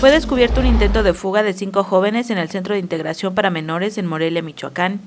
fue descubierto un intento de fuga de cinco jóvenes en el Centro de Integración para Menores en Morelia, Michoacán.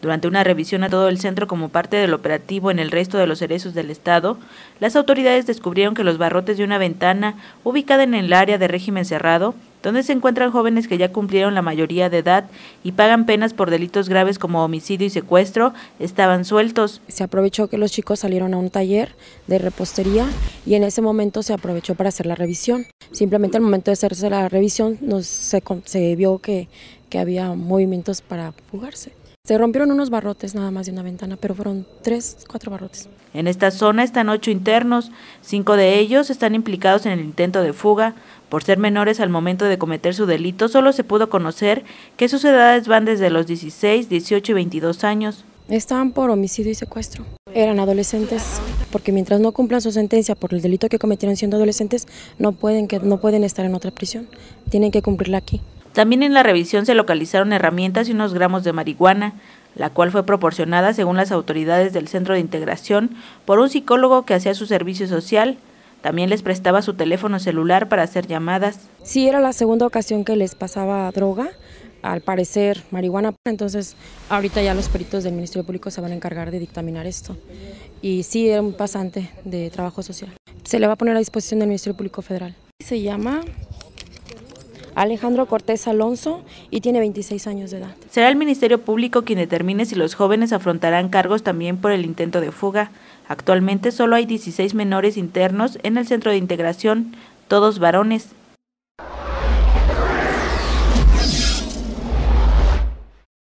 Durante una revisión a todo el centro como parte del operativo en el resto de los cerezos del estado, las autoridades descubrieron que los barrotes de una ventana ubicada en el área de régimen cerrado donde se encuentran jóvenes que ya cumplieron la mayoría de edad y pagan penas por delitos graves como homicidio y secuestro, estaban sueltos. Se aprovechó que los chicos salieron a un taller de repostería y en ese momento se aprovechó para hacer la revisión. Simplemente al momento de hacerse la revisión nos, se, vio que había movimientos para fugarse. Se rompieron unos barrotes nada más de una ventana, pero fueron tres, cuatro barrotes. En esta zona están ocho internos, cinco de ellos están implicados en el intento de fuga. Por ser menores al momento de cometer su delito, solo se pudo conocer que sus edades van desde los 16, 18 y 22 años. Estaban por homicidio y secuestro. Eran adolescentes, porque mientras no cumplan su sentencia por el delito que cometieron siendo adolescentes, no pueden, que, no pueden estar en otra prisión, tienen que cumplirla aquí. También en la revisión se localizaron herramientas y unos gramos de marihuana, la cual fue proporcionada según las autoridades del centro de integración por un psicólogo que hacía su servicio social. También les prestaba su teléfono celular para hacer llamadas. Sí, era la segunda ocasión que les pasaba droga, al parecer marihuana. Entonces, ahorita ya los peritos del Ministerio Público se van a encargar de dictaminar esto. Y sí, era un pasante de trabajo social. Se le va a poner a disposición del Ministerio Público Federal. Se llama Alejandro Cortés Alonso y tiene 26 años de edad. Será el Ministerio Público quien determine si los jóvenes afrontarán cargos también por el intento de fuga. Actualmente solo hay 16 menores internos en el centro de integración, todos varones.